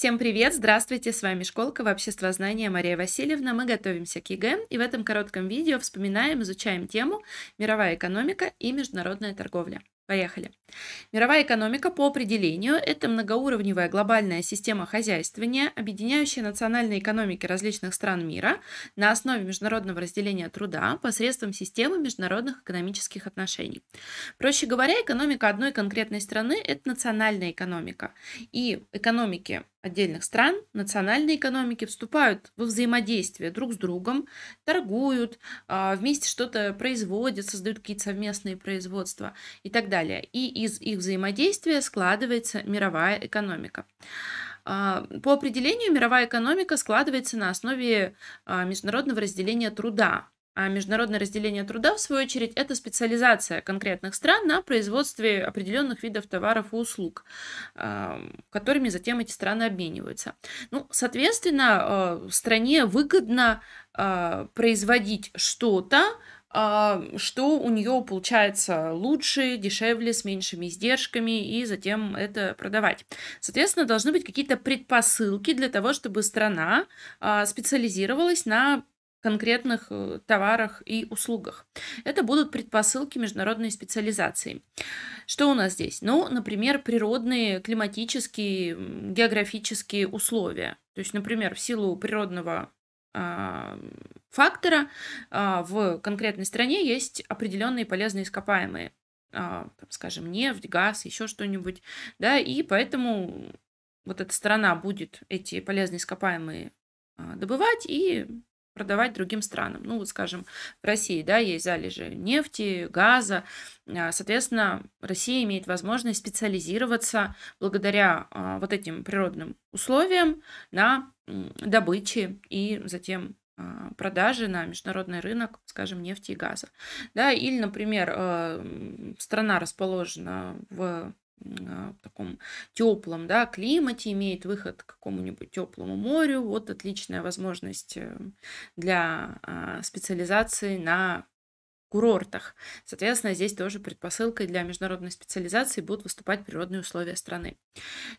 Всем привет, здравствуйте, с вами Школка общество знания Мария Васильевна. Мы готовимся к ЕГЭ и в этом коротком видео вспоминаем, изучаем тему «Мировая экономика и международная торговля». Поехали. Мировая экономика по определению – это многоуровневая глобальная система хозяйствования, объединяющая национальные экономики различных стран мира на основе международного разделения труда посредством системы международных экономических отношений. Проще говоря, экономика одной конкретной страны – это национальная экономика. И экономики отдельных стран национальные экономики вступают во взаимодействие друг с другом, торгуют, а, вместе что-то производят, создают какие-то совместные производства и так далее. И из их взаимодействия складывается мировая экономика. А, по определению мировая экономика складывается на основе а, международного разделения труда, а международное разделение труда, в свою очередь, это специализация конкретных стран на производстве определенных видов товаров и услуг, а, которыми затем эти страны обмениваются. Ну, соответственно, а, стране выгодно а, производить что-то, что у нее получается лучше, дешевле, с меньшими издержками, и затем это продавать. Соответственно, должны быть какие-то предпосылки для того, чтобы страна специализировалась на конкретных э, товарах и услугах. Это будут предпосылки международной специализации. Что у нас здесь? Ну, например, природные, климатические, географические условия. То есть, например, в силу природного а, фактора а, в конкретной стране есть определенные полезные ископаемые, а, скажем, нефть, газ, еще что-нибудь, да, и поэтому вот эта страна будет эти полезные ископаемые добывать и продавать другим странам. Ну, вот, скажем, в России, да, есть залежи нефти, газа. А, соответственно, Россия имеет возможность специализироваться благодаря а, вот этим природным условиям на добыче и затем а, продажи на международный рынок, скажем, нефти и газа. Да, или, например, э, страна расположена в а, в таком теплом да, климате, имеет выход к какому-нибудь теплому морю. Вот отличная возможность э, для а, специализации на курортах. Соответственно, здесь тоже предпосылкой для международной специализации будут выступать природные условия страны.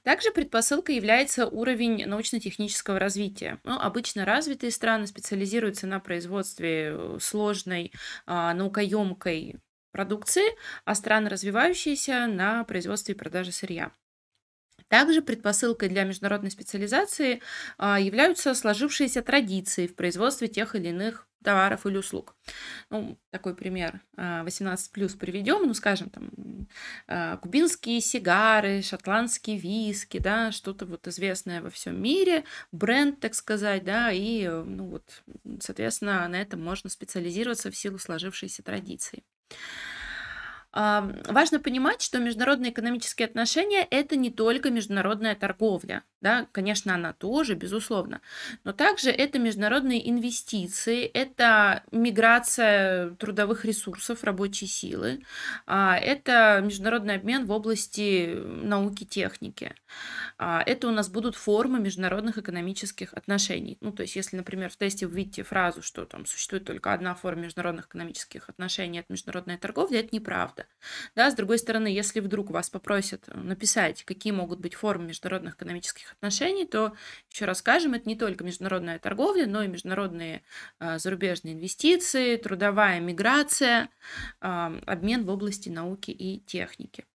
Также предпосылкой является уровень научно-технического развития. Ну, обычно развитые страны специализируются на производстве э, сложной, а, наукоемкой продукции, а страны развивающиеся на производстве и продаже сырья. Также предпосылкой для международной специализации а, являются сложившиеся традиции в производстве тех или иных товаров или услуг. Ну, такой пример 18 а, плюс приведем, ну, скажем, там, а, кубинские сигары, шотландские виски, да, что-то вот известное во всем мире, бренд, так сказать, да, и, ну, вот, соответственно, на этом можно специализироваться в силу сложившейся традиции. Важно понимать, что международные экономические отношения – это не только международная торговля. Да, конечно, она тоже, безусловно. Но также это международные инвестиции, это миграция трудовых ресурсов, рабочей силы, а, это международный обмен в области науки, техники. А, это у нас будут формы международных экономических отношений. Ну, то есть, если, например, в тесте вы видите фразу, что там существует только одна форма международных экономических отношений, это международная торговля, это неправда. Да, с другой стороны, если вдруг вас попросят написать, какие могут быть формы международных экономических партнерских отношений, то, еще расскажем, это не только международная торговля, но и международные э, зарубежные инвестиции, трудовая миграция, э, обмен в области науки и техники.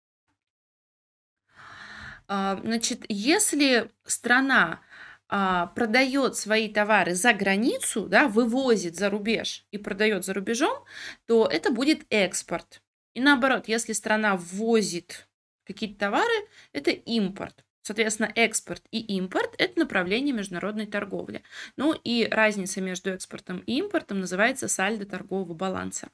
Э, значит, если страна а, продает свои товары за границу, да, вывозит за рубеж и продает за рубежом, то это будет экспорт. И наоборот, если страна ввозит какие-то товары, это импорт. Соответственно, экспорт и импорт – это направление международной торговли. Ну и разница между экспортом и импортом называется сальдо торгового баланса.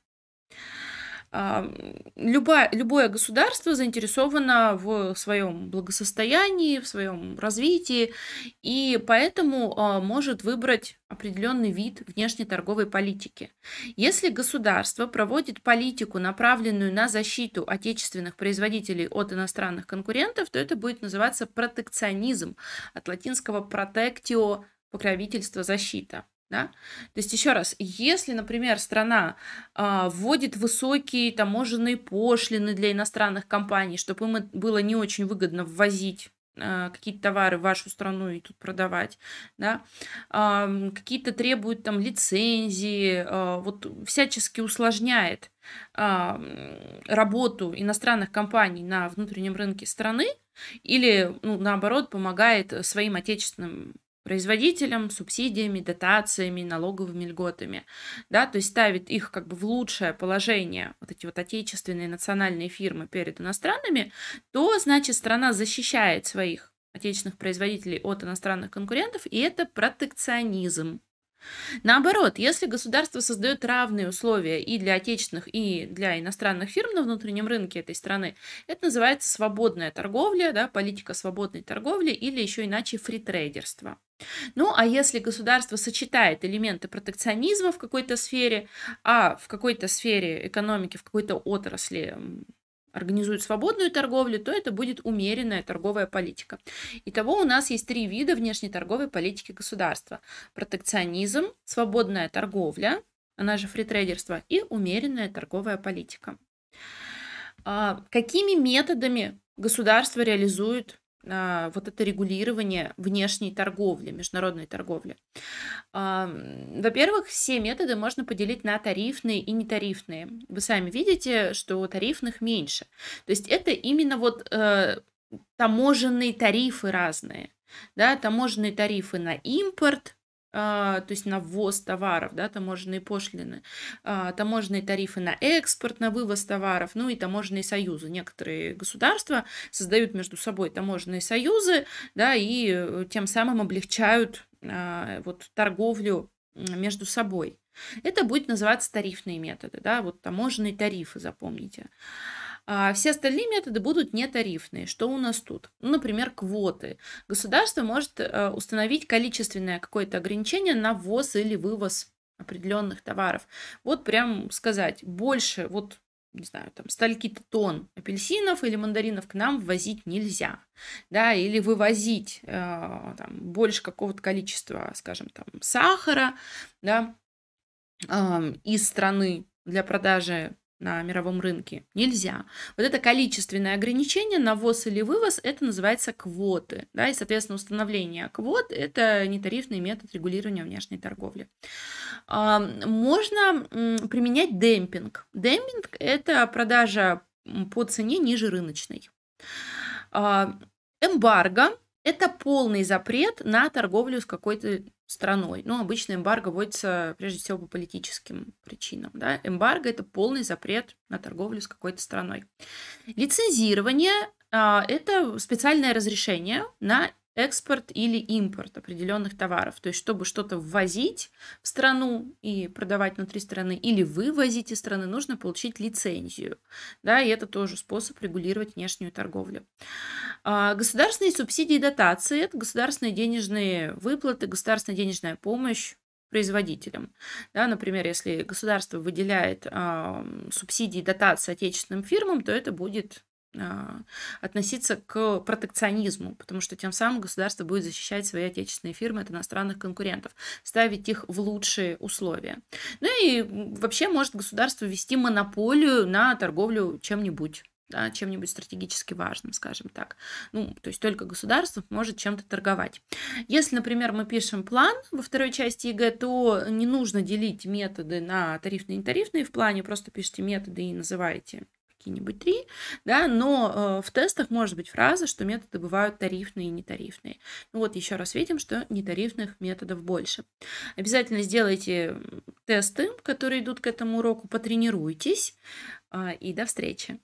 Любое, любое государство заинтересовано в своем благосостоянии, в своем развитии, и поэтому а, может выбрать определенный вид внешней торговой политики. Если государство проводит политику, направленную на защиту отечественных производителей от иностранных конкурентов, то это будет называться протекционизм от латинского protectio – покровительство, защита. Да? То есть, еще раз, если, например, страна а, вводит высокие таможенные пошлины для иностранных компаний, чтобы им было не очень выгодно ввозить а, какие-то товары в вашу страну и тут продавать, да, какие-то требуют там лицензии, а, вот всячески усложняет а, работу иностранных компаний на внутреннем рынке страны или, ну, наоборот, помогает своим отечественным производителям, субсидиями, дотациями, налоговыми льготами, да, то есть ставит их как бы в лучшее положение, вот эти вот отечественные национальные фирмы перед иностранными, то, значит, страна защищает своих отечественных производителей от иностранных конкурентов, и это протекционизм. Наоборот, если государство создает равные условия и для отечественных, и для иностранных фирм на внутреннем рынке этой страны, это называется свободная торговля, да, политика свободной торговли или еще иначе фритрейдерство. Ну, а если государство сочетает элементы протекционизма в какой-то сфере, а в какой-то сфере экономики, в какой-то отрасли организует свободную торговлю, то это будет умеренная торговая политика. Итого у нас есть три вида внешней торговой политики государства. Протекционизм, свободная торговля, она же фритрейдерство, и умеренная торговая политика. А какими методами государство реализует а, вот это регулирование внешней торговли, международной торговли. А, во-первых, все методы можно поделить на тарифные и нетарифные. Вы сами видите, что тарифных меньше. То есть это именно вот э, таможенные тарифы разные. Да, таможенные тарифы на импорт, а, то есть на ввоз товаров, да, таможенные пошлины, а, таможенные тарифы на экспорт, на вывоз товаров, ну и таможенные союзы. Некоторые государства создают между собой таможенные союзы, да, и э, тем самым облегчают а, вот торговлю между собой. Это будет называться тарифные методы, да, вот таможенные тарифы, запомните. А все остальные методы будут нетарифные. Что у нас тут? Ну, например, квоты. Государство может э, установить количественное какое-то ограничение на ввоз или вывоз определенных товаров. Вот прям сказать, больше вот не знаю, там, стальки-то тонн апельсинов или мандаринов к нам ввозить нельзя, да, или вывозить э, там, больше какого-то количества, скажем, там, сахара, да, э, из страны для продажи на мировом рынке. Нельзя. Вот это количественное ограничение на ввоз или вывоз, это называется квоты. Да, и, соответственно, установление квот – это нетарифный метод регулирования внешней торговли. А, можно применять демпинг. Демпинг – это продажа по цене ниже рыночной. А, эмбарго – это полный запрет на торговлю с какой-то страной. Но ну, обычно эмбарго вводится прежде всего по политическим причинам. Да? Эмбарго – это полный запрет на торговлю с какой-то страной. Лицензирование а, – это специальное разрешение на экспорт или импорт определенных товаров. То есть, чтобы что-то ввозить в страну и продавать внутри страны, или вывозить из страны, нужно получить лицензию. Да, и это тоже способ регулировать внешнюю торговлю. А, государственные субсидии и дотации – это государственные денежные выплаты, государственная денежная помощь, производителям. Да, например, если государство выделяет э, субсидии, дотации отечественным фирмам, то это будет а, относиться к протекционизму, потому что тем самым государство будет защищать свои отечественные фирмы от иностранных конкурентов, ставить их в лучшие условия. Ну и вообще может государство вести монополию на торговлю чем-нибудь. Да, чем-нибудь стратегически важным, скажем так. Ну, то есть только государство может чем-то торговать. Если, например, мы пишем план во второй части ЕГЭ, то не нужно делить методы на тарифные и нетарифные в плане, просто пишите методы и называете какие-нибудь три, да, но э, в тестах может быть фраза, что методы бывают тарифные и нетарифные. Ну вот еще раз видим, что нетарифных методов больше. Обязательно сделайте тесты, которые идут к этому уроку, потренируйтесь э, и до встречи.